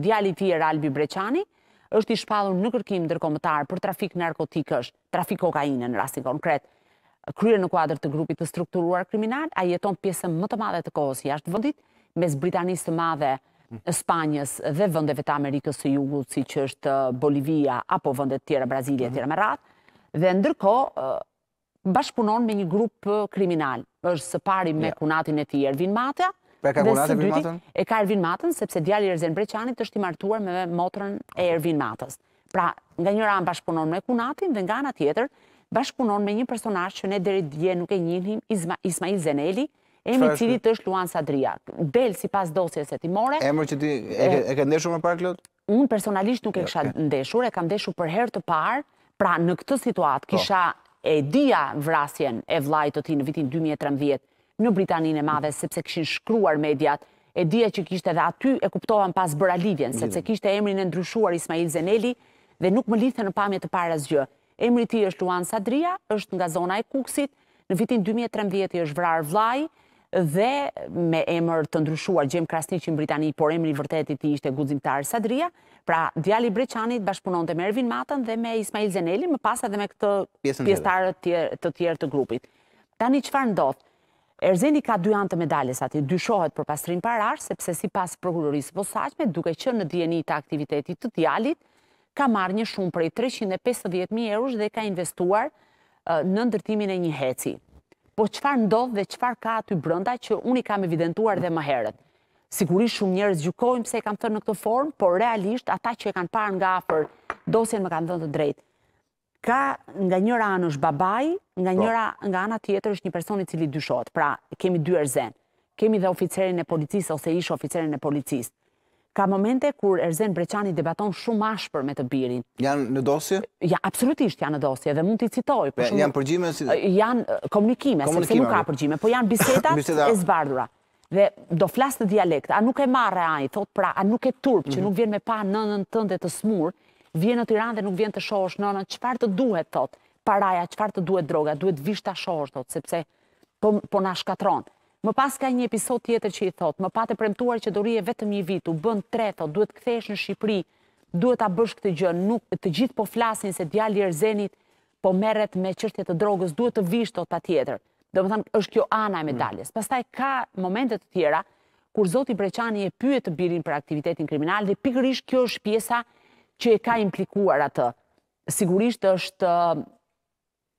djali tjera Albi Breçani është i shpalur në kërkim ndërkomëtar për trafik narkotikësh, trafik kokainë në rastin konkret, kryre në kuadrë të grupit të strukturuar kriminal, a jeton pjesën më të madhe të kohës jashtë vëndit, mes Britanisë të madhe, Spanjës dhe vëndeve të Amerikës së jugut, si që është uh, Bolivia, apo vëndet tjera Brazilia, mhm. tjera me ratë, dhe ndërko uh, bashkëpunon me një grupë uh, kriminal, është së pari me jo. kunatin e tjerë, vinë matëja, Pra ka kulatë E ka Ervin Matën, sepse djali Erzen Breqanit është i martuar me motrën e Ervin Matës. Pra, nga njëra në bashkëpunon me kunatin dhe nga nga tjetër, bashkëpunon me një personaj që ne deri dje nuk e njënhim, Ismail Zeneli, emi cili të është Luan Sadria. Bel si pas dosjes e timore. që ti e ke ndeshur më parë Unë personalisht nuk e jo, kësha ndeshur, e kam ndeshur për herë të parë, pra në këtë situatë po. kisha e dia vrasjen e vlajtë të ti në vitin 2013, në Britaninë e Madhe sepse kishin shkruar mediat. E dija që kishte edhe aty e kuptohan pas bëra lidhjen sepse kishte emrin e ndryshuar Ismail Zeneli dhe nuk më lidhte në pamje të parë asgjë. Emri i tij është Luan Sadria, është nga zona e Kuksit. Në vitin 2013 i është vrarë vllai dhe me emër të ndryshuar Gjem Krasniqi në Britani, por emri i ti i tij ishte Guzimtar Sadria. Pra, djali i Breçanit bashkëpunonte me Ervin Matën dhe me Ismail Zeneli, më pas edhe me këtë pjesëtar të tjerë të, grupit. Tani çfarë ndodh? Erzeni ka dy antë medalis ati, dyshohet për pastrin parash, sepse si pas prokurorisë posaqme, duke që në djeni të aktivitetit të djalit, ka marrë një shumë prej 350.000 eurush dhe ka investuar në ndërtimin e një heci. Po qëfar ndodhë dhe qëfar ka aty brënda që unë i kam evidentuar dhe më herët? Sigurisht shumë njerëz gjukojmë se e kam thërë në këtë formë, por realisht ata që e kanë parë nga apër dosjen më kanë dhënë të drejtë ka nga njëra anë është babaj, nga po. njëra nga anë atë jetër është një personi cili dyshot. Pra, kemi dy erzen. Kemi dhe oficerin e policisë, ose ishë oficerin e policisë. Ka momente kur erzen breçani debaton shumë ashpër me të birin. Janë në dosje? Ja, absolutisht janë në dosje, dhe mund t'i citoj. Janë përgjime? Janë komunikime, se se nuk ka përgjime, po janë biseta e zbardura. Dhe do flasë në dialekt, a nuk e marre a pra, a nuk e turp, që mhm. nuk vjen me pa në në tënde të smur, vjen në Tiranë dhe nuk vjen të shohësh nënën, çfarë të duhet thot? Paraja, çfarë të duhet droga? Duhet vish ta shohësh thot, sepse po po na shkatron. Më pas ka një episod tjetër që i thot, më patë premtuar që do rije vetëm një vit, u bën tre thot, duhet kthehesh në Shqipëri, duhet ta bësh këtë gjë, nuk të gjithë po flasin se djali i Erzenit po merret me çështje të drogës, duhet të vish thot patjetër. Domethënë është kjo ana e mm. medaljes. Pastaj ka momente të tjera kur zoti Breçani e pyet të birin për aktivitetin kriminal dhe pikërisht kjo është pjesa që e ka implikuar atë. Sigurisht është um,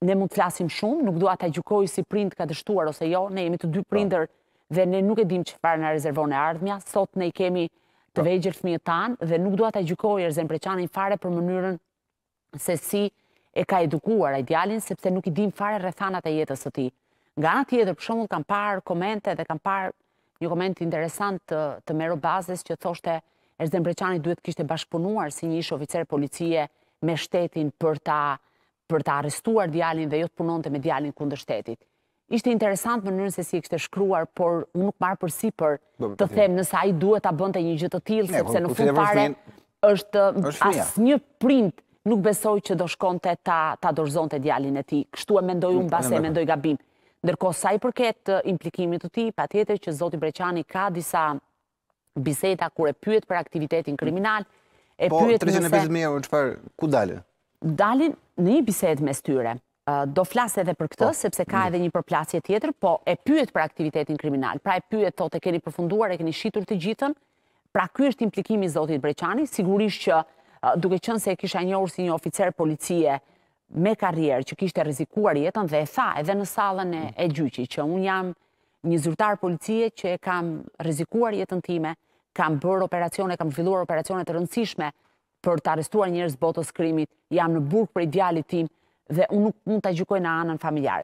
ne mund të flasim shumë, nuk dua ta gjykoj si prind ka dështuar ose jo, ne jemi të dy po. prindër dhe ne nuk e dim çfarë na rezervon e ardhmja. Sot ne kemi të po. vegjël fëmijët tanë, dhe nuk dua ta gjykoj Erzen Breçanin fare për mënyrën se si e ka edukuar ai djalin sepse nuk i dim fare rrethanat e jetës së tij. Nga ana tjetër për shembull kam parë komente dhe kam parë një koment interesant të, të që thoshte Erzen Breçani duhet kishte bashkëpunuar si një ish oficer policie me shtetin për ta për ta arrestuar djalin dhe jo të punonte me djalin kundër shtetit. Ishte interesant mënyrën se si e kishte shkruar, por unë nuk marr përsi për të them nëse ai duhet ta bënte një gjë të tillë sepse po në fund fare është asnjë print nuk besoj që do shkonte ta ta dorëzonte djalin e tij. Kështu e mendoj unë pas e mendoj gabim. Ndërkohë sa i përket eh, implikimit të tij, patjetër që Zoti Breçani ka disa biseta kur e pyet për aktivitetin kriminal, e po, pyet nëse Po 350.000 euro çfarë ku dalin? Dalin në një bisedë mes styre. Do flasë edhe për këtë, po. sepse ka edhe një përplasje tjetër, po e pyet për aktivitetin kriminal. Pra e pyet thotë keni përfunduar, e keni shitur të gjithën. Pra ky është implikimi i zotit Breçani, sigurisht që duke qenë se e kisha njohur si një oficer policie me karrierë që kishte rrezikuar jetën dhe e tha edhe në sallën e gjyqi, që un jam një zyrtar policie që e kam rizikuar jetën time, kam bërë operacione, kam filluar operacione të rëndësishme për të arrestuar njërës botës krimit, jam në burg për idealit tim dhe unë nuk mund të gjykoj në anën familjarë.